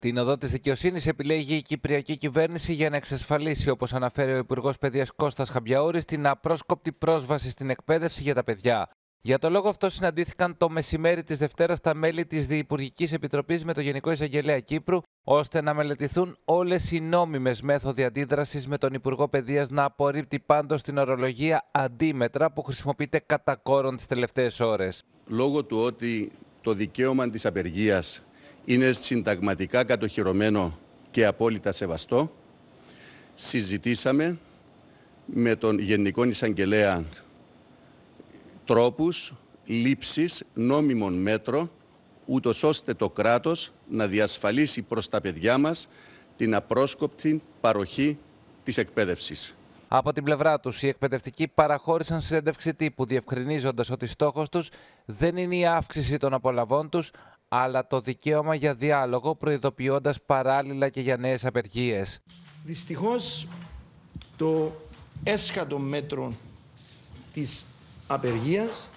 Την οδό της δικαιοσύνης επιλέγει η Κυπριακή κυβέρνηση για να εξασφαλίσει, όπως αναφέρει ο Υπουργός Παιδείας Κώστας Χαμπιαούρης, την απρόσκοπτη πρόσβαση στην εκπαίδευση για τα παιδιά. Για το λόγο αυτό, συναντήθηκαν το μεσημέρι της Δευτέρας τα μέλη της Διυπουργική Επιτροπής με το Γενικό Εισαγγελέα Κύπρου, ώστε να μελετηθούν όλες οι νόμιμες μέθοδοι αντίδρασης με τον Υπουργό Παιδείας να απορρίπτει πάντως την ορολογία αντίμετρα που χρησιμοποιείται κατά κόρον τις τελευταίες ώρες. Λόγω του ότι το δικαίωμα της απεργίας είναι συνταγματικά κατοχυρωμένο και απόλυτα σεβαστό. Συζητήσαμε με τον Γενικό Εισαγγελέα τρόπους λήψης νόμιμων μέτρων, ούτως ώστε το κράτος να διασφαλίσει προς τα παιδιά μας την απρόσκοπτη παροχή της εκπαίδευσης. Από την πλευρά τους, οι εκπαιδευτικοί παραχώρησαν συνέντευξη τύπου, διευκρινίζοντας ότι στόχος τους δεν είναι η αύξηση των απολαβών τους, αλλά το δικαίωμα για διάλογο προειδοποιώντας παράλληλα και για νέες απεργίες. Δυστυχώς το έσχατο μέτρο της απεργίας,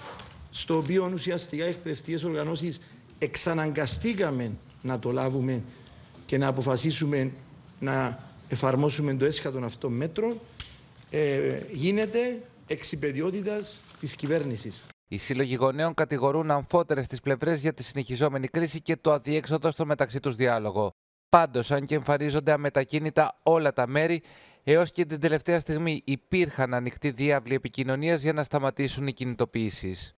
στο οποίο ουσιαστικά οι εκπαιδευτικές οργανώσεις εξαναγκαστήκαμε να το λάβουμε και να αποφασίσουμε να εφαρμόσουμε το έσχατο αυτό μέτρο, ε, γίνεται εξυπαιδιότητας της κυβέρνησης. Οι σύλλογοι γονέων κατηγορούν αμφότερες τις πλευρές για τη συνεχιζόμενη κρίση και το αδιέξοδο στο μεταξύ τους διάλογο. Πάντως, αν και εμφανίζονται αμετακίνητα όλα τα μέρη, έως και την τελευταία στιγμή υπήρχαν ανοιχτοί διάβλοι επικοινωνίας για να σταματήσουν οι κινητοποιήσεις.